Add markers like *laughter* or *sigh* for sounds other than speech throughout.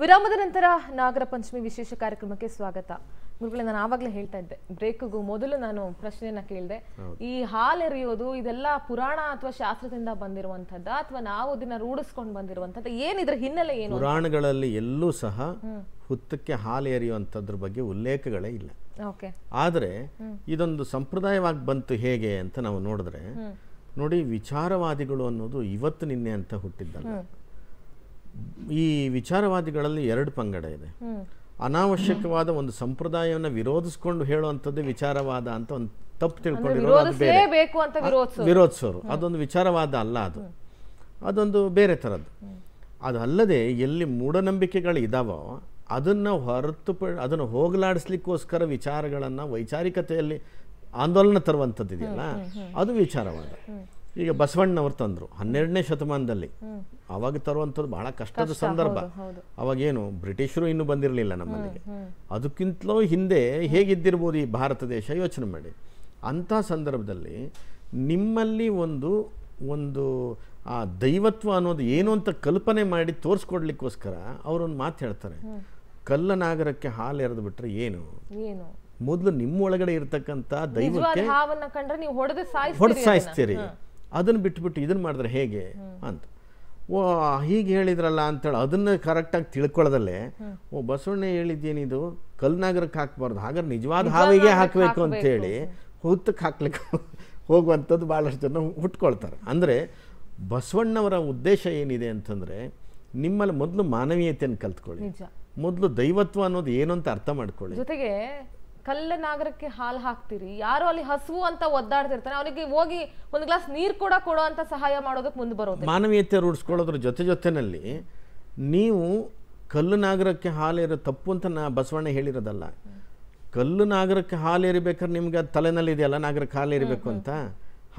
ವಿರಾಮದ ನಂತರ ನಾಗರ ಪಂಚಮಿ ವಿಶೇಷ ಕಾರ್ಯಕ್ರಮಕ್ಕೆ ಸ್ವಾಗತ ಗುರುಗಳೇ ನಾನು ಆವಾಗಲೇ ಹೇಳ್ತಾ ಇದ್ದೆ ಬ್ರೇಕ್ಗೂ ಮೊದಲು ನಾನು ಪ್ರಶ್ನೆಯನ್ನ ಕೇಳಿದೆ ಈ ಹಾಲೆರೆಯೋದು ಇದೆಲ್ಲ ಪುರಾಣ ಅಥವಾ ಶಾಸ್ತ್ರದಿಂದ ಬಂದಿರುವಂತದ್ದ ಅಥವಾ ನಾವು ಇದನ್ನ ರೂಢಿಸ್ಕೊಂಡು ಬಂದಿರುವಂತದ್ದು ಏನಿದ್ರ ಹಿನ್ನೆಲೆ ಏನು ಪುರಾಣಗಳಲ್ಲಿ ಎಲ್ಲೂ ಸಹ ಹುತ್ತಕ್ಕೆ ಹಾಲು ಎರೆಯುವಂಥದ್ರ ಬಗ್ಗೆ ಉಲ್ಲೇಖಗಳೇ ಇಲ್ಲ ಆದ್ರೆ ಇದೊಂದು ಸಂಪ್ರದಾಯವಾಗಿ ಬಂತು ಹೇಗೆ ಅಂತ ನಾವು ನೋಡಿದ್ರೆ ನೋಡಿ ವಿಚಾರವಾದಿಗಳು ಅನ್ನೋದು ಇವತ್ತು ನಿನ್ನೆ ಅಂತ ಹುಟ್ಟಿದ್ದಲ್ಲ ಈ ವಿಚಾರವಾದಿಗಳಲ್ಲಿ ಎರಡು ಪಂಗಡ ಇದೆ ಅನಾವಶ್ಯಕವಾದ ಒಂದು ಸಂಪ್ರದಾಯವನ್ನು ವಿರೋಧಿಸ್ಕೊಂಡು ಹೇಳುವಂಥದ್ದು ವಿಚಾರವಾದ ಅಂತ ಒಂದು ತಪ್ಪು ತಿಳ್ಕೊಂಡಿರೋದು ವಿರೋಧಿಸೋರು ಅದೊಂದು ವಿಚಾರವಾದ ಅಲ್ಲ ಅದು ಅದೊಂದು ಬೇರೆ ಥರದ್ದು ಅದಲ್ಲದೆ ಎಲ್ಲಿ ಮೂಢನಂಬಿಕೆಗಳು ಇದಾವೋ ಅದನ್ನು ಹೊರತುಪ ಅದನ್ನು ಹೋಗಲಾಡಿಸ್ಲಿಕ್ಕೋಸ್ಕರ ವಿಚಾರಗಳನ್ನು ವೈಚಾರಿಕತೆಯಲ್ಲಿ ಆಂದೋಲನ ತರುವಂಥದ್ದು ಇದೆಯಲ್ಲ ಅದು ವಿಚಾರವಾದ ಈಗ ಬಸವಣ್ಣವ್ರು ತಂದರು ಹನ್ನೆರಡನೇ ಶತಮಾನದಲ್ಲಿ ಅವಾಗ ತರುವಂಥದ್ದು ಬಹಳ ಕಷ್ಟದ ಸಂದರ್ಭ ಅವಾಗೇನು ಬ್ರಿಟಿಷರು ಇನ್ನೂ ಬಂದಿರಲಿಲ್ಲ ನಮ್ಮಲ್ಲಿಗೆ ಅದಕ್ಕಿಂತಲೂ ಹಿಂದೆ ಹೇಗಿದ್ದಿರ್ಬೋದು ಈ ಭಾರತ ದೇಶ ಯೋಚನೆ ಮಾಡಿ ಅಂಥ ಸಂದರ್ಭದಲ್ಲಿ ನಿಮ್ಮಲ್ಲಿ ಒಂದು ಒಂದು ಆ ದೈವತ್ವ ಅನ್ನೋದು ಏನು ಅಂತ ಕಲ್ಪನೆ ಮಾಡಿ ತೋರಿಸ್ಕೊಡ್ಲಿಕ್ಕೋಸ್ಕರ ಅವರೊಂದು ಮಾತು ಹೇಳ್ತಾರೆ ಕಲ್ಲನಾಗರಕ್ಕೆ ಹಾಲು ಎರೆದು ಬಿಟ್ರೆ ಏನು ಮೊದಲು ನಿಮ್ಮೊಳಗಡೆ ಇರತಕ್ಕಂಥ ದೈವಕ್ಕೆ ಹೊಡೆದು ಸಾಯಿಸ್ತೀರಿ ಅದನ್ನು ಬಿಟ್ಬಿಟ್ಟು ಇದನ್ನು ಮಾಡಿದ್ರೆ ಹೇಗೆ ಅಂತ ಓ ಹೀಗೆ ಹೇಳಿದ್ರಲ್ಲ ಅಂತೇಳಿ ಅದನ್ನು ಕರೆಕ್ಟಾಗಿ ತಿಳ್ಕೊಳ್ಳೋದಲ್ಲೇ ಓ ಬಸವಣ್ಣ ಹೇಳಿದ್ದೇನಿದು ಕಲ್ನಾಗರಕ್ಕೆ ಹಾಕ್ಬಾರ್ದು ಹಾಗಾದ್ರೆ ನಿಜವಾದ ಹಾವಿಗೆ ಹಾಕಬೇಕು ಅಂತೇಳಿ ಹುತ್ತಕ್ಕೆ ಹಾಕ್ಲಿಕ್ಕೆ *laughs* ಹೋಗುವಂಥದ್ದು ಭಾಳಷ್ಟು ಜನ ಹುಟ್ಕೊಳ್ತಾರೆ ಅಂದರೆ ಬಸವಣ್ಣವರ ಉದ್ದೇಶ ಏನಿದೆ ಅಂತಂದರೆ ನಿಮ್ಮಲ್ಲಿ ಮೊದಲು ಮಾನವೀಯತೆಯನ್ನು ಕಲ್ತ್ಕೊಳ್ಳಿ ಮೊದಲು ದೈವತ್ವ ಅನ್ನೋದು ಏನು ಅಂತ ಅರ್ಥ ಮಾಡ್ಕೊಳ್ಳಿ ಜೊತೆಗೆ ಕಲ್ಲ ನಾಗರಕ್ಕೆ ಹಾಲು ಹಾಕ್ತೀರಿ ಯಾರು ಅಲ್ಲಿ ಹಸುವು ಅಂತ ಒದ್ದಾಡ್ತಿರ್ತಾನೆ ಅವನಿಗೆ ಹೋಗಿ ಒಂದು ಗ್ಲಾಸ್ ನೀರು ಕೂಡ ಕೊಡೋ ಅಂತ ಸಹಾಯ ಮಾಡೋದಕ್ಕೆ ಮುಂದೆ ಬರೋದು ಮಾನವೀಯತೆ ರೂಢಿಸ್ಕೊಳ್ಳೋದ್ರ ಜೊತೆ ಜೊತೆನಲ್ಲಿ ನೀವು ಕಲ್ಲು ನಾಗರಕ್ಕೆ ಹಾಲೇರೋ ತಪ್ಪು ಅಂತ ನಾ ಬಸವಣ್ಣ ಹೇಳಿರೋದಲ್ಲ ಕಲ್ಲು ನಾಗರಕ್ಕೆ ಹಾಲೇರಿಬೇಕಾದ್ರೆ ನಿಮ್ಗೆ ಅದು ತಲೆನಲ್ಲಿ ಇದೆಯಲ್ಲ ನಾಗರಕ್ಕೆ ಹಾಲೇರಿಬೇಕು ಅಂತ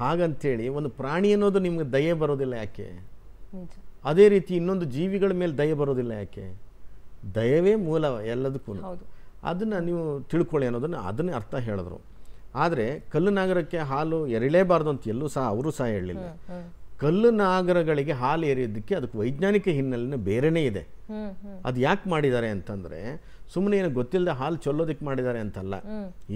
ಹಾಗಂತೇಳಿ ಒಂದು ಪ್ರಾಣಿ ಅನ್ನೋದು ನಿಮ್ಗೆ ದಯೆ ಬರೋದಿಲ್ಲ ಯಾಕೆ ಅದೇ ರೀತಿ ಇನ್ನೊಂದು ಜೀವಿಗಳ ಮೇಲೆ ದಯೆ ಬರೋದಿಲ್ಲ ಯಾಕೆ ದಯವೇ ಮೂಲ ಎಲ್ಲದಕ್ಕೂ ಅದನ್ನು ನೀವು ತಿಳ್ಕೊಳ್ಳಿ ಅನ್ನೋದನ್ನು ಅದನ್ನೇ ಅರ್ಥ ಹೇಳಿದ್ರು ಆದರೆ ಕಲ್ಲು ನಾಗರಕ್ಕೆ ಹಾಲು ಎರಿಲೇಬಾರ್ದು ಅಂತ ಎಲ್ಲೂ ಸಹ ಅವರು ಸಹ ಹೇಳಲಿಲ್ಲ ಕಲ್ಲು ನಾಗರಗಳಿಗೆ ಹಾಲು ಎರೆಯೋದಕ್ಕೆ ಅದಕ್ಕೆ ವೈಜ್ಞಾನಿಕ ಹಿನ್ನೆಲೆನೇ ಬೇರೆನೇ ಇದೆ ಅದು ಯಾಕೆ ಮಾಡಿದ್ದಾರೆ ಅಂತಂದರೆ ಸುಮ್ಮನೆ ಏನು ಗೊತ್ತಿಲ್ಲದೆ ಹಾಲು ಚೊಲ್ಲೋದಕ್ಕೆ ಮಾಡಿದ್ದಾರೆ ಅಂತಲ್ಲ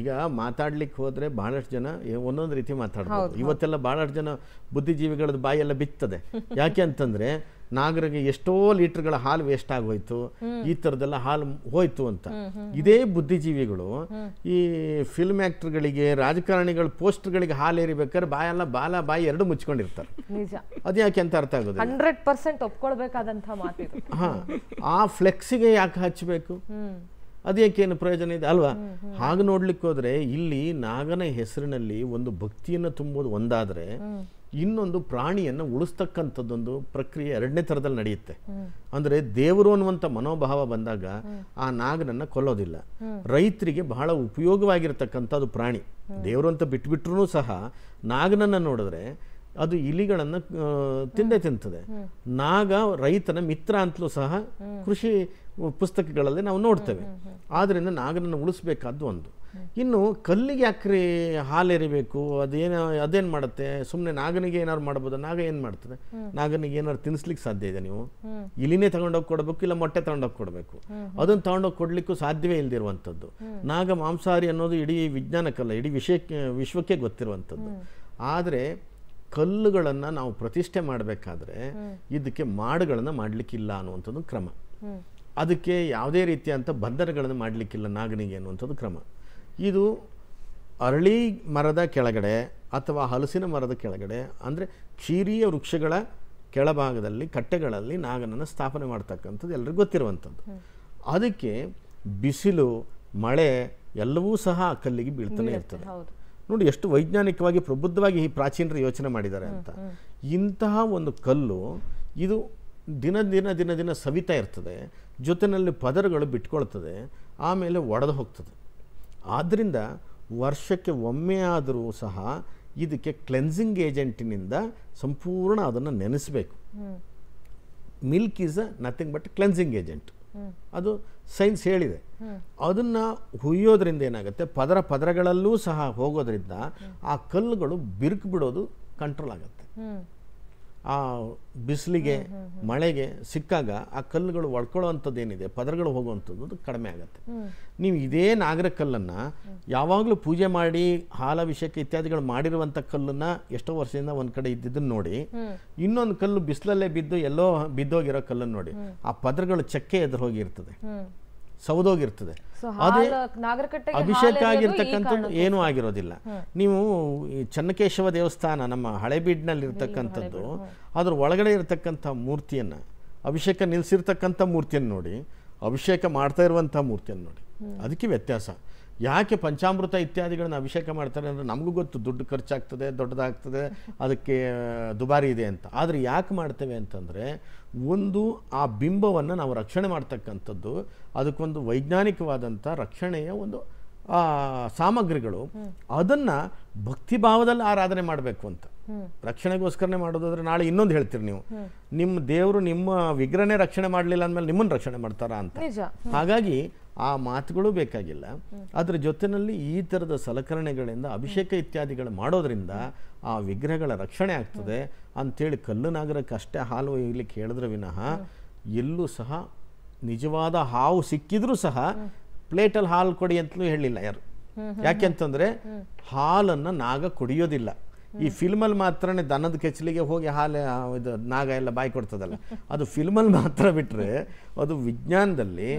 ಈಗ ಮಾತಾಡ್ಲಿಕ್ಕೆ ಹೋದರೆ ಭಾಳಷ್ಟು ಜನ ಒಂದೊಂದು ರೀತಿ ಮಾತಾಡ್ಬೋದು ಇವತ್ತೆಲ್ಲ ಭಾಳಷ್ಟು ಜನ ಬುದ್ಧಿಜೀವಿಗಳದ್ದು ಎಲ್ಲ ಬಿತ್ತದೆ ಯಾಕೆ ಅಂತಂದರೆ ನಾಗರಿಗೆ ಎಷ್ಟೋ ಲೀಟರ್ಗಳ ಹಾಲು ವೇಸ್ಟ್ ಆಗೋಯ್ತು ಈ ಥರದ್ದೆಲ್ಲ ಹಾಲು ಹೋಯ್ತು ಅಂತ ಇದೇ ಬುದ್ಧಿಜೀವಿಗಳು ಈ ಫಿಲ್ಮ್ ಆ್ಯಕ್ಟರ್ಗಳಿಗೆ ರಾಜಕಾರಣಿಗಳ ಗಳಿಗೆ ಹಾಲು ಏರಿಬೇಕಾದ್ರೆ ಬಾಯಲ್ಲ ಬಾಲ ಬಾಯಿ ಎರಡು ಮುಚ್ಕೊಂಡಿರ್ತಾರೆ ಅದ್ಯಾಕೆ ಅಂತ ಅರ್ಥ ಆಗೋದು ಹಂಡ್ರೆಡ್ ಪರ್ಸೆಂಟ್ ಒಪ್ಕೊಳ್ಬೇಕಾದಂಥ ಮಾತು ಹಾಂ ಆ ಫ್ಲೆಕ್ಸಿಗೆ ಯಾಕೆ ಹಚ್ಚಬೇಕು ಅದ್ಯಾಕೇನು ಪ್ರಯೋಜನ ಇದೆ ಅಲ್ವಾ ಹಾಗೆ ನೋಡ್ಲಿಕ್ಕೆ ಹೋದ್ರೆ ಇಲ್ಲಿ ನಾಗನ ಹೆಸರಿನಲ್ಲಿ ಒಂದು ಭಕ್ತಿಯನ್ನು ತುಂಬೋದು ಒಂದಾದರೆ ಇನ್ನೊಂದು ಪ್ರಾಣಿಯನ್ನು ಉಳಿಸ್ತಕ್ಕಂಥದ್ದೊಂದು ಪ್ರಕ್ರಿಯೆ ಎರಡನೇ ಥರದಲ್ಲಿ ನಡೆಯುತ್ತೆ ಅಂದರೆ ದೇವರು ಅನ್ನುವಂಥ ಮನೋಭಾವ ಬಂದಾಗ ಆ ನಾಗನನ್ನು ಕೊಲ್ಲೋದಿಲ್ಲ ರೈತರಿಗೆ ಬಹಳ ಉಪಯೋಗವಾಗಿರತಕ್ಕಂಥದ್ದು ಪ್ರಾಣಿ ದೇವರು ಅಂತ ಬಿಟ್ಬಿಟ್ರೂ ಸಹ ನಾಗನನ್ನು ನೋಡಿದ್ರೆ ಅದು ಇಲಿಗಳನ್ನು ತಿಂದೆ ತಿಂತದೆ ನಾಗ ರೈತನ ಮಿತ್ರ ಅಂತಲೂ ಸಹ ಕೃಷಿ ಪುಸ್ತಕಗಳಲ್ಲಿ ನಾವು ನೋಡ್ತೇವೆ ಆದ್ದರಿಂದ ನಾಗನನ್ನು ಉಳಿಸ್ಬೇಕಾದ್ದು ಒಂದು ಇನ್ನು ಕಲ್ಲಿಗೆ ಯಾಕ್ರಿ ಹಾಲೆರಿಬೇಕು ಅದೇನೋ ಅದೇನು ಮಾಡುತ್ತೆ ಸುಮ್ಮನೆ ನಾಗನಿಗೆ ಏನಾದ್ರು ಮಾಡ್ಬೋದು ನಾಗ ಏನು ಮಾಡ್ತದೆ ನಾಗನಿಗೆ ಏನಾದ್ರು ತಿನ್ಸ್ಲಿಕ್ಕೆ ಸಾಧ್ಯ ಇದೆ ನೀವು ಇಲಿನೇ ತಗೊಂಡೋಗಿ ಕೊಡಬೇಕು ಇಲ್ಲ ಮೊಟ್ಟೆ ತಗೊಂಡೋಗಿ ಕೊಡಬೇಕು ಅದನ್ನು ತಗೊಂಡೋಗಿ ಕೊಡಲಿಕ್ಕೂ ಸಾಧ್ಯವೇ ಇಲ್ದಿರುವಂಥದ್ದು ನಾಗ ಮಾಂಸಾಹಾರಿ ಅನ್ನೋದು ಇಡೀ ವಿಜ್ಞಾನಕ್ಕಲ್ಲ ಇಡೀ ವಿಷಯಕ್ಕೆ ವಿಶ್ವಕ್ಕೆ ಗೊತ್ತಿರುವಂಥದ್ದು ಆದರೆ ಕಲ್ಲುಗಳನ್ನು ನಾವು ಪ್ರತಿಷ್ಠೆ ಮಾಡಬೇಕಾದ್ರೆ ಇದಕ್ಕೆ ಮಾಡುಗಳನ್ನು ಮಾಡಲಿಕ್ಕಿಲ್ಲ ಅನ್ನುವಂಥದ್ದು ಕ್ರಮ ಅದಕ್ಕೆ ಯಾವುದೇ ರೀತಿಯಂಥ ಬಂಧನಗಳನ್ನು ಮಾಡಲಿಕ್ಕಿಲ್ಲ ನಾಗನಿಗೆ ಅನ್ನುವಂಥದ್ದು ಕ್ರಮ ಇದು ಅರಳಿ ಮರದ ಕೆಳಗಡೆ ಅಥವಾ ಹಲಸಿನ ಮರದ ಕೆಳಗಡೆ ಅಂದರೆ ಕ್ಷೀರಿಯ ವೃಕ್ಷಗಳ ಕೆಳಭಾಗದಲ್ಲಿ ಕಟ್ಟೆಗಳಲ್ಲಿ ನಾಗನನ್ನು ಸ್ಥಾಪನೆ ಮಾಡ್ತಕ್ಕಂಥದ್ದು ಎಲ್ಲರಿಗೂ ಗೊತ್ತಿರುವಂಥದ್ದು ಅದಕ್ಕೆ ಬಿಸಿಲು ಮಳೆ ಎಲ್ಲವೂ ಸಹ ಆ ಕಲ್ಲಿಗೆ ಬೀಳ್ತಾನೆ ಇರ್ತದೆ ನೋಡಿ ಎಷ್ಟು ವೈಜ್ಞಾನಿಕವಾಗಿ ಪ್ರಬುದ್ಧವಾಗಿ ಈ ಪ್ರಾಚೀನರು ಯೋಚನೆ ಮಾಡಿದ್ದಾರೆ ಅಂತ ಇಂತಹ ಒಂದು ಕಲ್ಲು ಇದು ದಿನ ದಿನ ದಿನ ದಿನ ಸವಿತಾ ಇರ್ತದೆ ಜೊತೆಯಲ್ಲಿ ಪದರಗಳು ಬಿಟ್ಕೊಳ್ತದೆ ಆಮೇಲೆ ಒಡೆದು ಹೋಗ್ತದೆ ಆದ್ದರಿಂದ ವರ್ಷಕ್ಕೆ ಒಮ್ಮೆ ಆದರೂ ಸಹ ಇದಕ್ಕೆ ಕ್ಲೆನ್ಸಿಂಗ್ ಏಜೆಂಟಿನಿಂದ ಸಂಪೂರ್ಣ ಅದನ್ನು ನೆನೆಸಬೇಕು milk is a nothing but cleansing agent ಅದು ಸೈನ್ಸ್ ಹೇಳಿದೆ ಅದನ್ನು ಹುಯ್ಯೋದ್ರಿಂದ ಏನಾಗುತ್ತೆ ಪದರ ಪದರಗಳಲ್ಲೂ ಸಹ ಹೋಗೋದ್ರಿಂದ ಆ ಕಲ್ಲುಗಳು ಬಿರುಕು ಬಿಡೋದು ಕಂಟ್ರೋಲ್ ಆಗುತ್ತೆ ಆ ಬಿಸಿಲಿಗೆ ಮಳೆಗೆ ಸಿಕ್ಕಾಗ ಆ ಕಲ್ಲುಗಳು ಒಡ್ಕೊಳ್ಳೋ ಏನಿದೆ ಪದರಗಳು ಹೋಗುವಂಥದ್ದು ಅದು ಕಡಿಮೆ ಆಗುತ್ತೆ ನೀವು ಇದೇ ನಾಗರ ಕಲ್ಲನ್ನು ಯಾವಾಗಲೂ ಪೂಜೆ ಮಾಡಿ ಹಾಲಭಿಷೇಕ ಇತ್ಯಾದಿಗಳು ಮಾಡಿರುವಂಥ ಕಲ್ಲನ್ನು ಎಷ್ಟೋ ವರ್ಷದಿಂದ ಒಂದು ಕಡೆ ಇದ್ದಿದ್ದನ್ನು ನೋಡಿ ಇನ್ನೊಂದು ಕಲ್ಲು ಬಿಸಿಲಲ್ಲೇ ಬಿದ್ದು ಎಲ್ಲೋ ಬಿದ್ದೋಗಿರೋ ಕಲ್ಲನ್ನು ನೋಡಿ ಆ ಪದರಗಳು ಚಕ್ಕೆ ಎದುರು ಹೋಗಿರ್ತದೆ ಸೌದೋಗಿರ್ತದೆ ಅದೇ ಅಭಿಷೇಕ ಆಗಿರ್ತಕ್ಕಂಥದ್ದು ಏನೂ ಆಗಿರೋದಿಲ್ಲ ನೀವು ಈ ಚನ್ನಕೇಶವ ದೇವಸ್ಥಾನ ನಮ್ಮ ಇರ್ತಕ್ಕಂಥದ್ದು ಅದ್ರ ಒಳಗಡೆ ಇರತಕ್ಕಂಥ ಮೂರ್ತಿಯನ್ನು ಅಭಿಷೇಕ ನಿಲ್ಲಿಸಿರ್ತಕ್ಕಂಥ ಮೂರ್ತಿಯನ್ನು ನೋಡಿ ಅಭಿಷೇಕ ಮಾಡ್ತಾ ಇರುವಂಥ ಮೂರ್ತಿಯನ್ನು ನೋಡಿ ಅದಕ್ಕೆ ವ್ಯತ್ಯಾಸ ಯಾಕೆ ಪಂಚಾಮೃತ ಇತ್ಯಾದಿಗಳನ್ನ ಅಭಿಷೇಕ ಮಾಡ್ತಾರೆ ಅಂದರೆ ನಮಗೂ ಗೊತ್ತು ದುಡ್ಡು ಖರ್ಚಾಗ್ತದೆ ದೊಡ್ಡದಾಗ್ತದೆ ಅದಕ್ಕೆ ದುಬಾರಿ ಇದೆ ಅಂತ ಆದರೆ ಯಾಕೆ ಮಾಡ್ತೇವೆ ಅಂತಂದರೆ ಒಂದು ಆ ಬಿಂಬವನ್ನು ನಾವು ರಕ್ಷಣೆ ಮಾಡ್ತಕ್ಕಂಥದ್ದು ಅದಕ್ಕೊಂದು ವೈಜ್ಞಾನಿಕವಾದಂಥ ರಕ್ಷಣೆಯ ಒಂದು ಸಾಮಗ್ರಿಗಳು ಅದನ್ನು ಭಕ್ತಿಭಾವದಲ್ಲಿ ಆರಾಧನೆ ಮಾಡಬೇಕು ಅಂತ ರಕ್ಷಣೆಗೋಸ್ಕರನೇ ಮಾಡೋದಾದ್ರೆ ನಾಳೆ ಇನ್ನೊಂದು ಹೇಳ್ತೀರಿ ನೀವು ನಿಮ್ಮ ದೇವರು ನಿಮ್ಮ ವಿಗ್ರಹನೇ ರಕ್ಷಣೆ ಮಾಡಲಿಲ್ಲ ಅಂದಮೇಲೆ ನಿಮ್ಮನ್ನು ರಕ್ಷಣೆ ಮಾಡ್ತಾರಾ ಅಂತ ಹಾಗಾಗಿ ಆ ಮಾತುಗಳು ಬೇಕಾಗಿಲ್ಲ ಅದರ ಜೊತೆಯಲ್ಲಿ ಈ ಥರದ ಸಲಕರಣೆಗಳಿಂದ ಅಭಿಷೇಕ ಇತ್ಯಾದಿಗಳು ಮಾಡೋದ್ರಿಂದ ಆ ವಿಗ್ರಹಗಳ ರಕ್ಷಣೆ ಆಗ್ತದೆ ಅಂಥೇಳಿ ಕಲ್ಲುನಾಗರಕ್ಕೆ ಅಷ್ಟೇ ಹಾಲು ಒಯ್ಯಲಿಕ್ಕೆ ಹೇಳಿದ್ರೆ ವಿನಃ ಎಲ್ಲೂ ಸಹ ನಿಜವಾದ ಹಾವು ಸಿಕ್ಕಿದ್ರೂ ಸಹ ಪ್ಲೇಟಲ್ಲಿ ಹಾಲು ಕೊಡಿ ಅಂತಲೂ ಹೇಳಿಲ್ಲ ಯಾರು ಯಾಕೆಂತಂದರೆ ಹಾಲನ್ನ ನಾಗ ಕುಡಿಯೋದಿಲ್ಲ ಈ ಫಿಲ್ಮಲ್ಲಿ ಮಾತ್ರನೇ ದನದ ಕೆಚ್ಚಲಿಗೆ ಹೋಗಿ ಹಾಲು ಇದು ನಾಗ ಎಲ್ಲ ಬಾಯಿ ಕೊಡ್ತದಲ್ಲ ಅದು ಫಿಲ್ಮಲ್ಲಿ ಮಾತ್ರ ಬಿಟ್ರೆ ಅದು ವಿಜ್ಞಾನದಲ್ಲಿ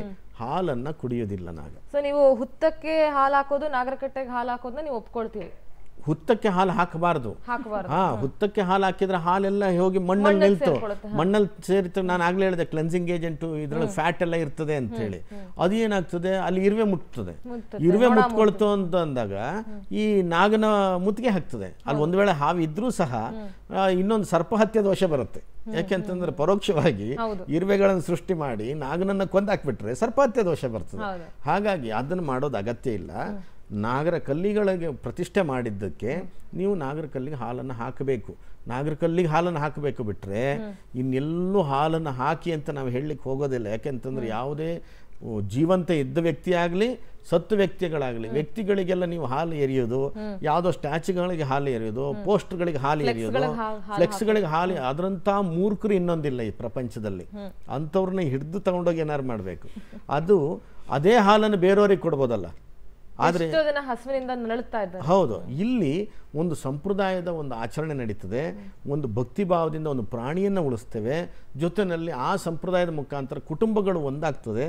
ಹಾಲನ್ನ ಕುಡಿಯೋದಿಲ್ಲ ನಾಗ ಸೊ ನೀವು ಹುತ್ತಕ್ಕೆ ಹಾಲು ಹಾಕೋದು ನಾಗರಕಟ್ಟೆಗೆ ಹಾಲು ಹಾಕೋದನ್ನ ನೀವು ಒಪ್ಕೊಳ್ತೀವಿ ಹುತ್ತಕ್ಕೆ ಹಾಲು ಹಾಕಬಾರ್ದು ಹಾ ಹುತ್ತಕ್ಕೆ ಹಾಲು ಹಾಕಿದ್ರೆ ಹಾಲೆಲ್ಲ ಹೋಗಿ ಮಣ್ಣಲ್ಲಿ ನಿಲ್ತು ಮಣ್ಣಲ್ಲಿ ಸೇರಿತು ನಾನು ಆಗ್ಲೇ ಹೇಳಿದೆ ಕ್ಲೆನ್ಸಿಂಗ್ ಏಜೆಂಟ್ ಇದ್ರಲ್ಲಿ ಫ್ಯಾಟ್ ಎಲ್ಲ ಇರ್ತದೆ ಅಂತ ಹೇಳಿ ಅದು ಏನಾಗ್ತದೆ ಅಲ್ಲಿ ಇರುವೆ ಮುಟ್ತದೆ ಇರುವೆ ಮುಟ್ಕೊಳ್ತು ಅಂತ ಅಂದಾಗ ಈ ನಾಗನ ಮುತ್ತಿಗೆ ಹಾಕ್ತದೆ ಅಲ್ಲಿ ಒಂದ್ ವೇಳೆ ಹಾವು ಇದ್ರೂ ಸಹ ಇನ್ನೊಂದು ಸರ್ಪ ಹತ್ಯೆ ದೋಷ ಬರುತ್ತೆ ಯಾಕೆಂತಂದ್ರೆ ಪರೋಕ್ಷವಾಗಿ ಇರುವೆಗಳನ್ನು ಸೃಷ್ಟಿ ಮಾಡಿ ನಾಗನನ್ನ ಕೊಂದಾಕ್ಬಿಟ್ರೆ ಸರ್ಪಹತ್ಯ ದೋಷ ಬರ್ತದೆ ಹಾಗಾಗಿ ಅದನ್ನ ಮಾಡೋದು ಅಗತ್ಯ ಇಲ್ಲ ನಾಗರ ಕಲ್ಲಿಗಳಿಗೆ ಪ್ರತಿಷ್ಠೆ ಮಾಡಿದ್ದಕ್ಕೆ ನೀವು ನಾಗರ ಕಲ್ಲಿಗೆ ಹಾಲನ್ನು ಹಾಕಬೇಕು ನಾಗರ ಕಲ್ಲಿಗೆ ಹಾಲನ್ನು ಹಾಕಬೇಕು ಬಿಟ್ಟರೆ ಇನ್ನೆಲ್ಲೂ ಹಾಲನ್ನು ಹಾಕಿ ಅಂತ ನಾವು ಹೇಳಲಿಕ್ಕೆ ಹೋಗೋದಿಲ್ಲ ಯಾಕೆಂತಂದ್ರೆ ಯಾವುದೇ ಜೀವಂತ ಇದ್ದ ವ್ಯಕ್ತಿ ಆಗಲಿ ಸತ್ತು ವ್ಯಕ್ತಿಗಳಾಗಲಿ ವ್ಯಕ್ತಿಗಳಿಗೆಲ್ಲ ನೀವು ಹಾಲು ಎರೆಯೋದು ಯಾವುದೋ ಸ್ಟ್ಯಾಚುಗಳಿಗೆ ಹಾಲು ಎರೆಯೋದು ಪೋಸ್ಟ್ಗಳಿಗೆ ಹಾಲು ಎರೆಯೋದು ಫ್ಲೆಕ್ಸ್ಗಳಿಗೆ ಹಾಲು ಅದರಂಥ ಮೂರ್ಖರು ಇನ್ನೊಂದಿಲ್ಲ ಈ ಪ್ರಪಂಚದಲ್ಲಿ ಅಂಥವ್ರನ್ನ ಹಿಡಿದು ತಗೊಂಡೋಗಿ ಏನಾರು ಮಾಡಬೇಕು ಅದು ಅದೇ ಹಾಲನ್ನು ಬೇರೆಯವ್ರಿಗೆ ಕೊಡ್ಬೋದಲ್ಲ ಹಸಿವಿನಿಂದ ನಳುತ್ತಾ ಇದ್ದ ಹೌದು ಇಲ್ಲಿ ಒಂದು ಸಂಪ್ರದಾಯದ ಒಂದು ಆಚರಣೆ ನಡೀತದೆ ಒಂದು ಭಕ್ತಿ ಭಾವದಿಂದ ಒಂದು ಪ್ರಾಣಿಯನ್ನು ಉಳಿಸ್ತೇವೆ ಜೊತೆಯಲ್ಲಿ ಆ ಸಂಪ್ರದಾಯದ ಮುಖಾಂತರ ಕುಟುಂಬಗಳು ಒಂದಾಗ್ತದೆ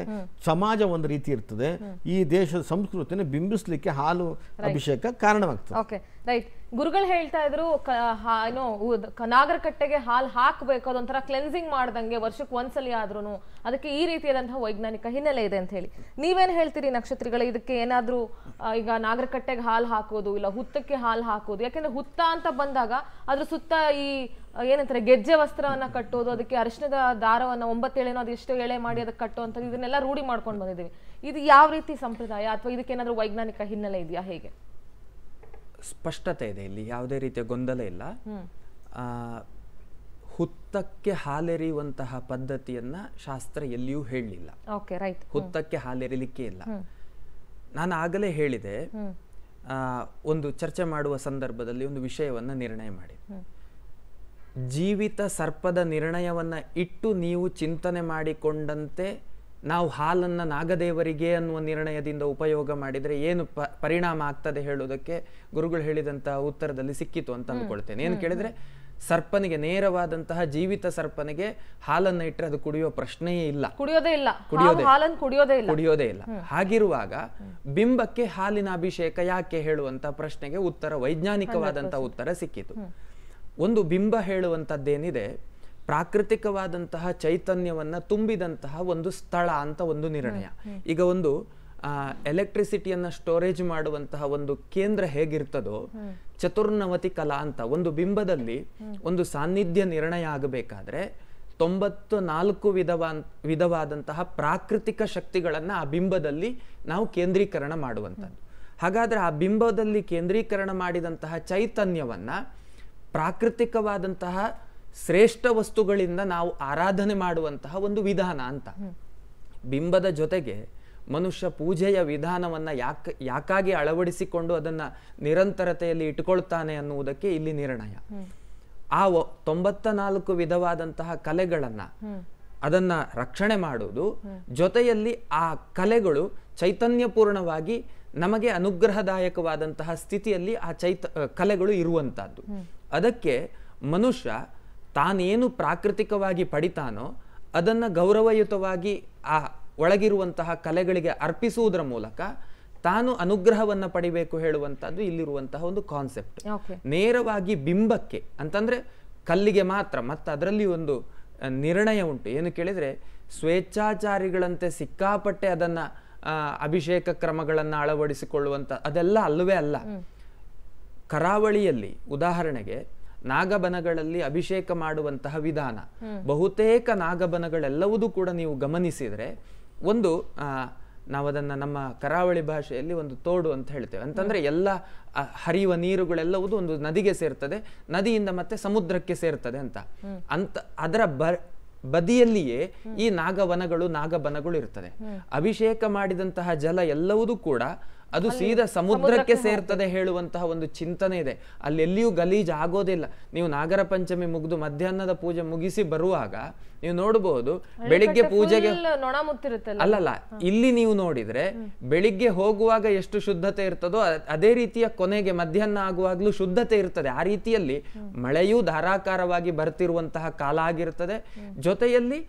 ಸಮಾಜ ಒಂದು ರೀತಿ ಇರ್ತದೆ ಈ ದೇಶದ ಸಂಸ್ಕೃತಿನ ಬಿಂಬಿಸ್ಲಿಕ್ಕೆ ಹಾಲು ಅಭಿಷೇಕ ಕಾರಣವಾಗ್ತದೆ ಓಕೆ ರೈಟ್ ಗುರುಗಳು ಹೇಳ್ತಾ ಇದ್ರು ಏನೋ ನಾಗರಕಟ್ಟೆಗೆ ಹಾಲು ಹಾಕಬೇಕು ಅದೊಂಥರ ಕ್ಲೆನ್ಸಿಂಗ್ ಮಾಡ್ದಂಗೆ ವರ್ಷಕ್ಕೆ ಒಂದ್ಸಲಿ ಆದ್ರೂ ಅದಕ್ಕೆ ಈ ರೀತಿಯಾದಂತಹ ವೈಜ್ಞಾನಿಕ ಹಿನ್ನೆಲೆ ಇದೆ ಅಂತ ಹೇಳಿ ನೀವೇನು ಹೇಳ್ತೀರಿ ನಕ್ಷತ್ರಗಳು ಇದಕ್ಕೆ ಏನಾದರೂ ಈಗ ನಾಗರಕಟ್ಟೆಗೆ ಹಾಲು ಹಾಕೋದು ಇಲ್ಲ ಹುತ್ತಕ್ಕೆ ಹಾಲು ಹಾಕೋದು ಹಾಕೋದು ಯಾಕೆಂದ್ರೆ ಹುತ್ತ ಅಂತ ಬಂದಾಗ ಅದ್ರ ಸುತ್ತ ಈ ಏನಂತಾರೆ ಗೆಜ್ಜೆ ವಸ್ತ್ರವನ್ನ ಕಟ್ಟೋದು ಅದಕ್ಕೆ ಅರಿಶಿಣದ ದಾರವನ್ನ ಒಂಬತ್ತೇಳೆನೋ ಅದು ಎಷ್ಟು ಎಳೆ ಮಾಡಿ ಅದಕ್ಕೆ ಕಟ್ಟುವಂಥದ್ದು ಇದನ್ನೆಲ್ಲ ರೂಢಿ ಮಾಡ್ಕೊಂಡು ಬಂದಿದ್ದೀವಿ ಇದು ಯಾವ ರೀತಿ ಸಂಪ್ರದಾಯ ಅಥವಾ ಇದಕ್ಕೇನಾದರೂ ವೈಜ್ಞಾನಿಕ ಹಿನ್ನೆಲೆ ಇದೆಯಾ ಹೇಗೆ ಸ್ಪಷ್ಟತೆ ಇದೆ ಇಲ್ಲಿ ಯಾವುದೇ ರೀತಿಯ ಗೊಂದಲ ಇಲ್ಲ ಹುತ್ತಕ್ಕೆ ಹಾಲೆರಿಯುವಂತಹ ಪದ್ಧತಿಯನ್ನ ಶಾಸ್ತ್ರ ಎಲ್ಲಿಯೂ ಹೇಳಲಿಲ್ಲ ಹುತ್ತಕ್ಕೆ ಹಾಲೆರಿಲಿಕ್ಕೆ ಇಲ್ಲ ನಾನು ಆಗಲೇ ಹೇಳಿದೆ ಒಂದು ಚರ್ಚೆ ಮಾಡುವ ಸಂದರ್ಭದಲ್ಲಿ ಒಂದು ವಿಷಯವನ್ನು ನಿರ್ಣಯ ಮಾಡಿ ಜೀವಿತ ಸರ್ಪದ ನಿರ್ಣಯವನ್ನು ಇಟ್ಟು ನೀವು ಚಿಂತನೆ ಮಾಡಿಕೊಂಡಂತೆ ನಾವು ಹಾಲನ್ನು ನಾಗದೇವರಿಗೆ ಅನ್ನುವ ನಿರ್ಣಯದಿಂದ ಉಪಯೋಗ ಮಾಡಿದರೆ ಏನು ಪ ಪರಿಣಾಮ ಆಗ್ತದೆ ಹೇಳುವುದಕ್ಕೆ ಗುರುಗಳು ಹೇಳಿದಂತಹ ಉತ್ತರದಲ್ಲಿ ಸಿಕ್ಕಿತು ಅಂತ ಅಂದ್ಕೊಳ್ತೇನೆ ಏನು ಕೇಳಿದರೆ ಸರ್ಪನಿಗೆ ನೇರವಾದಂತಹ ಜೀವಿತ ಸರ್ಪನಿಗೆ ಹಾಲನ್ನ ಇಟ್ಟರೆ ಅದು ಕುಡಿಯೋ ಪ್ರಶ್ನೆಯೇ ಇಲ್ಲ ಕುಡಿಯೋದೇ ಇಲ್ಲ ಹಾಲನ್ನು ಕುಡಿಯೋದೇ ಇಲ್ಲ ಕುಡಿಯೋದೇ ಇಲ್ಲ ಹಾಗಿರುವಾಗ ಬಿಂಬಕ್ಕೆ ಹಾಲಿನ ಅಭಿಷೇಕ ಯಾಕೆ ಹೇಳುವಂತಹ ಪ್ರಶ್ನೆಗೆ ಉತ್ತರ ವೈಜ್ಞಾನಿಕವಾದಂತಹ ಉತ್ತರ ಸಿಕ್ಕಿತು ಒಂದು ಬಿಂಬ ಹೇಳುವಂತದ್ದೇನಿದೆ ಪ್ರಾಕೃತಿಕವಾದಂತಹ ಚೈತನ್ಯವನ್ನ ತುಂಬಿದಂತಹ ಒಂದು ಸ್ಥಳ ಅಂತ ಒಂದು ನಿರ್ಣಯ ಈಗ ಒಂದು ಎಲೆಕ್ಟ್ರಿಸಿಟಿಯನ್ನ ಸ್ಟೋರೇಜ್ ಮಾಡುವಂತಹ ಒಂದು ಕೇಂದ್ರ ಹೇಗಿರ್ತದೋ ಚತುರ್ನವತಿ ಕಲಾ ಅಂತ ಒಂದು ಬಿಂಬದಲ್ಲಿ ಒಂದು ಸಾನ್ನಿಧ್ಯ ನಿರ್ಣಯ ಆಗಬೇಕಾದ್ರೆ ತೊಂಬತ್ತು ನಾಲ್ಕು ವಿಧವ ವಿಧವಾದಂತಹ ಪ್ರಾಕೃತಿಕ ಶಕ್ತಿಗಳನ್ನ ಆ ಬಿಂಬದಲ್ಲಿ ನಾವು ಕೇಂದ್ರೀಕರಣ ಮಾಡುವಂಥದ್ದು ಹಾಗಾದ್ರೆ ಆ ಬಿಂಬದಲ್ಲಿ ಕೇಂದ್ರೀಕರಣ ಮಾಡಿದಂತಹ ಚೈತನ್ಯವನ್ನ ಪ್ರಾಕೃತಿಕವಾದಂತಹ ಶ್ರೇಷ್ಠ ವಸ್ತುಗಳಿಂದ ನಾವು ಆರಾಧನೆ ಮಾಡುವಂತಹ ಒಂದು ವಿಧಾನ ಅಂತ ಬಿಂಬದ ಜೊತೆಗೆ ಮನುಷ್ಯ ಪೂಜೆಯ ವಿಧಾನವನ್ನು ಯಾಕೆ ಯಾಕಾಗಿ ಅಳವಡಿಸಿಕೊಂಡು ಅದನ್ನು ನಿರಂತರತೆಯಲ್ಲಿ ಇಟ್ಕೊಳ್ತಾನೆ ಅನ್ನುವುದಕ್ಕೆ ಇಲ್ಲಿ ನಿರ್ಣಯ ಆ ತೊಂಬತ್ತ ನಾಲ್ಕು ವಿಧವಾದಂತಹ ಕಲೆಗಳನ್ನು ಅದನ್ನ ರಕ್ಷಣೆ ಮಾಡುವುದು ಜೊತೆಯಲ್ಲಿ ಆ ಕಲೆಗಳು ಚೈತನ್ಯಪೂರ್ಣವಾಗಿ ನಮಗೆ ಅನುಗ್ರಹದಾಯಕವಾದಂತಹ ಸ್ಥಿತಿಯಲ್ಲಿ ಆ ಚೈತ ಕಲೆಗಳು ಇರುವಂತಹದ್ದು ಅದಕ್ಕೆ ಮನುಷ್ಯ ತಾನೇನು ಪ್ರಾಕೃತಿಕವಾಗಿ ಪಡಿತಾನೋ ಅದನ್ನು ಗೌರವಯುತವಾಗಿ ಆ ಒಳಗಿರುವಂತಹ ಕಲೆಗಳಿಗೆ ಅರ್ಪಿಸುವುದರ ಮೂಲಕ ತಾನು ಅನುಗ್ರಹವನ್ನು ಪಡಿಬೇಕು ಹೇಳುವಂಥದ್ದು ಇಲ್ಲಿರುವಂತಹ ಒಂದು ಕಾನ್ಸೆಪ್ಟ್ ನೇರವಾಗಿ ಬಿಂಬಕ್ಕೆ ಅಂತಂದ್ರೆ ಕಲ್ಲಿಗೆ ಮಾತ್ರ ಮತ್ತು ಅದರಲ್ಲಿ ಒಂದು ನಿರ್ಣಯ ಉಂಟು ಏನು ಕೇಳಿದ್ರೆ ಸ್ವೇಚ್ಛಾಚಾರಿಗಳಂತೆ ಸಿಕ್ಕಾಪಟ್ಟೆ ಅದನ್ನು ಅಭಿಷೇಕ ಕ್ರಮಗಳನ್ನು ಅಳವಡಿಸಿಕೊಳ್ಳುವಂತ ಅದೆಲ್ಲ ಅಲ್ಲವೇ ಅಲ್ಲ ಕರಾವಳಿಯಲ್ಲಿ ಉದಾಹರಣೆಗೆ ನಾಗಬನಗಳಲ್ಲಿ ಅಭಿಷೇಕ ಮಾಡುವಂತಹ ವಿಧಾನ ಬಹುತೇಕ ನಾಗಬನಗಳೆಲ್ಲವೂ ಕೂಡ ನೀವು ಗಮನಿಸಿದ್ರೆ ಒಂದು ನಾವು ಅದನ್ನು ನಮ್ಮ ಕರಾವಳಿ ಭಾಷೆಯಲ್ಲಿ ಒಂದು ತೋಡು ಅಂತ ಹೇಳ್ತೇವೆ ಅಂತಂದರೆ ಎಲ್ಲ ಹರಿಯುವ ನೀರುಗಳೆಲ್ಲವುದು ಒಂದು ನದಿಗೆ ಸೇರ್ತದೆ ನದಿಯಿಂದ ಮತ್ತೆ ಸಮುದ್ರಕ್ಕೆ ಸೇರ್ತದೆ ಅಂತ ಅಂತ ಅದರ ಬ ಬದಿಯಲ್ಲಿಯೇ ಈ ನಾಗವನಗಳು ನಾಗಬನಗಳು ಇರ್ತದೆ ಅಭಿಷೇಕ ಮಾಡಿದಂತಹ ಜಲ ಎಲ್ಲವೂ ಕೂಡ ಅದು ಸೀದಾ ಸಮುದ್ರಕ್ಕೆ ಸೇರ್ತದೆ ಹೇಳುವಂತಹ ಒಂದು ಚಿಂತನೆ ಇದೆ ಅಲ್ಲೆಲ್ಲಿಯೂ ಗಲೀಜು ಆಗೋದಿಲ್ಲ ನೀವು ನಾಗರ ಪಂಚಮಿ ಮುಗಿದು ಮಧ್ಯಾಹ್ನದ ಪೂಜೆ ಮುಗಿಸಿ ಬರುವಾಗ ನೀವು ನೋಡಬಹುದು ಬೆಳಿಗ್ಗೆ ಪೂಜೆಗೆ ಅಲ್ಲಲ್ಲ ಇಲ್ಲಿ ನೀವು ನೋಡಿದ್ರೆ ಬೆಳಿಗ್ಗೆ ಹೋಗುವಾಗ ಎಷ್ಟು ಶುದ್ಧತೆ ಇರ್ತದೋ ಅದೇ ರೀತಿಯ ಕೊನೆಗೆ ಮಧ್ಯಾಹ್ನ ಆಗುವಾಗ್ಲೂ ಶುದ್ಧತೆ ಇರ್ತದೆ ಆ ರೀತಿಯಲ್ಲಿ ಮಳೆಯೂ ಧಾರಾಕಾರವಾಗಿ ಬರ್ತಿರುವಂತಹ ಕಾಲ ಆಗಿರ್ತದೆ ಜೊತೆಯಲ್ಲಿ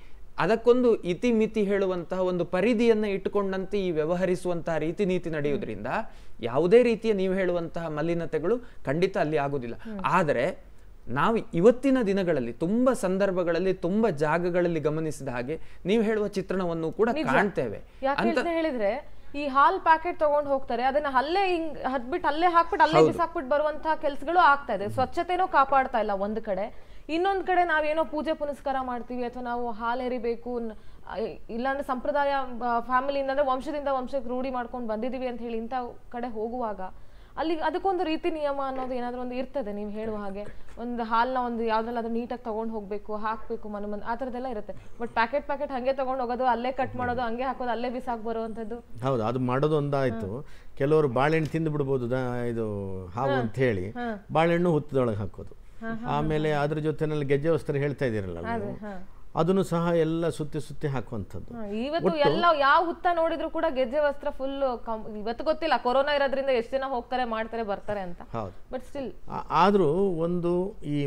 ಅದಕ್ಕೊಂದು ಇತಿಮಿತಿ ಹೇಳುವಂತಹ ಒಂದು ಪರಿಧಿಯನ್ನು ಇಟ್ಟುಕೊಂಡಂತೆ ಈ ವ್ಯವಹರಿಸುವಂತಹ ರೀತಿ ನೀತಿ ನಡೆಯುವುದರಿಂದ ಯಾವುದೇ ರೀತಿಯ ನೀವು ಹೇಳುವಂತಹ ಮಲಿನತೆಗಳು ಖಂಡಿತ ಅಲ್ಲಿ ಆಗುವುದಿಲ್ಲ ಆದರೆ ನಾವು ಇವತ್ತಿನ ದಿನಗಳಲ್ಲಿ ತುಂಬಾ ಸಂದರ್ಭಗಳಲ್ಲಿ ತುಂಬಾ ಜಾಗಗಳಲ್ಲಿ ಗಮನಿಸಿದ ಹಾಗೆ ನೀವು ಹೇಳುವ ಚಿತ್ರಣವನ್ನು ಕೂಡ ಕಾಣ್ತೇವೆ ಹೇಳಿದ್ರೆ ಈ ಹಾಲ್ ಪ್ಯಾಕೆಟ್ ತಗೊಂಡು ಹೋಗ್ತಾರೆ ಅದನ್ನ ಅಲ್ಲೇ ಹಿಂಗ್ ಹದ್ಬಿಟ್ಟು ಅಲ್ಲೇ ಹಾಕ್ಬಿಟ್ಟು ಅಲ್ಲೇ ಬಿಸಾಕ್ಬಿಟ್ಟು ಬರುವಂತಹ ಕೆಲಸಗಳು ಆಗ್ತಾ ಇದೆ ಸ್ವಚ್ಛತೆನೂ ಕಾಪಾಡ್ತಾ ಇಲ್ಲ ಒಂದು ಕಡೆ ಇನ್ನೊಂದ್ ಕಡೆ ನಾವೇನೋ ಪೂಜೆ ಪುನಸ್ಕಾರ ಮಾಡ್ತೀವಿ ಅಥವಾ ನಾವು ಹಾಲೆರಿಬೇಕು ಇಲ್ಲಾಂದ್ರೆ ಸಂಪ್ರದಾಯ ಫ್ಯಾಮಿಲಿಯಿಂದ ಅಂದ್ರೆ ವಂಶದಿಂದ ವಂಶಕ್ಕೆ ರೂಢಿ ಮಾಡ್ಕೊಂಡು ಬಂದಿದ್ದೀವಿ ಅಂತ ಹೇಳಿ ಇಂಥ ಕಡೆ ಹೋಗುವಾಗ ಅಲ್ಲಿ ಅದಕ್ಕೊಂದು ರೀತಿ ನಿಯಮ ಅನ್ನೋದು ಏನಾದ್ರೂ ಒಂದು ಇರ್ತದೆ ನೀವು ಹೇಳುವ ಹಾಗೆ ಒಂದು ಹಾಲ್ನ ಒಂದು ಅದನ್ನ ನೀಟಾಗಿ ತಗೊಂಡ್ ಹೋಗ್ಬೇಕು ಹಾಕ್ಬೇಕು ಮನೆ ಮನೆ ಆ ಥರದ್ದೆಲ್ಲ ಇರುತ್ತೆ ಬಟ್ ಪ್ಯಾಕೆಟ್ ಪ್ಯಾಕೆಟ್ ಹಂಗೆ ತಗೊಂಡು ಹೋಗೋದು ಅಲ್ಲೇ ಕಟ್ ಮಾಡೋದು ಹಂಗೆ ಹಾಕೋದು ಅಲ್ಲೇ ಬಿಸಾಕ್ ಬರುವಂಥದ್ದು ಹೌದು ಅದು ಮಾಡೋದು ಒಂದಾಯ್ತು ಕೆಲವರು ಬಾಳೆಹಣ್ಣು ತಿಂದು ಬಿಡ್ಬೋದು ಇದು ಹಾವು ಅಂತ ಹೇಳಿ ಬಾಳೆಹಣ್ಣು ಹುತ್ತದೊಳಗೆ ಹಾಕೋದು ಆಮೇಲೆ ಅದ್ರ ಜೊತೆನಲ್ಲಿ ಗೆಜ್ಜೆ ವಸ್ತ್ರ ಹೇಳ್ತಾ ಇದ್ದೀರಲ್ಲ ಅದನ್ನು ಸಹ ಎಲ್ಲ ಸುತ್ತಿ ಸುತ್ತಿ ಹಾಕುವಂಥದ್ದು ಇವತ್ತು ಎಲ್ಲ ಯಾವ ಹುತ್ತ ನೋಡಿದ್ರು ಕೂಡ ಗೆಜ್ಜೆ ವಸ್ತ್ರ ಫುಲ್ ಇವತ್ತು ಗೊತ್ತಿಲ್ಲ ಕೊರೋನಾ ಇರೋದ್ರಿಂದ ಎಷ್ಟು ಜನ ಹೋಗ್ತಾರೆ ಮಾಡ್ತಾರೆ ಬರ್ತಾರೆ ಅಂತ ಬಟ್ ಸ್ಟಿಲ್ ಆದರೂ ಒಂದು ಈ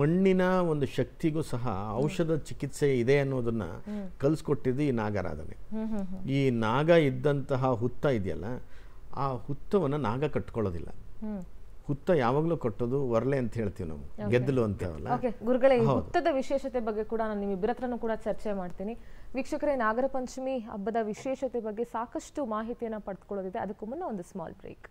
ಮಣ್ಣಿನ ಒಂದು ಶಕ್ತಿಗೂ ಸಹ ಔಷಧ ಚಿಕಿತ್ಸೆ ಇದೆ ಅನ್ನೋದನ್ನ ಕಲ್ಸ್ಕೊಟ್ಟಿದ್ದು ಈ ನಾಗಾರಾಧನೆ ಈ ನಾಗ ಇದ್ದಂತಹ ಹುತ್ತ ಇದೆಯಲ್ಲ ಆ ಹುತ್ತವನ್ನ ನಾಗ ಕಟ್ಕೊಳ್ಳೋದಿಲ್ಲ ಹುತ್ತ ಯಾವಾಗಲೂ ಕೊಟ್ಟೋದು ವರ್ಲೆ ಅಂತ ಹೇಳ್ತೀವಿ ನಾವು ಗೆದ್ದಲು ಅಂತವಲ್ಲ ಗುರುಗಳೇ ಹುತ್ತದ ವಿಶೇಷತೆ ಬಗ್ಗೆ ಕೂಡ ನಾನು ನಿಮ್ಮ ಹತ್ರನೂ ಕೂಡ ಚರ್ಚೆ ಮಾಡ್ತೀನಿ ವೀಕ್ಷಕರೇ ನಾಗರ ಪಂಚಮಿ ಹಬ್ಬದ ವಿಶೇಷತೆ ಬಗ್ಗೆ ಸಾಕಷ್ಟು ಮಾಹಿತಿಯನ್ನು ಪಡೆದುಕೊಳ್ಳೋದಿದೆ ಅದಕ್ಕೂ ಮುನ್ನ ಒಂದು ಸ್ಮಾಲ್ ಬ್ರೇಕ್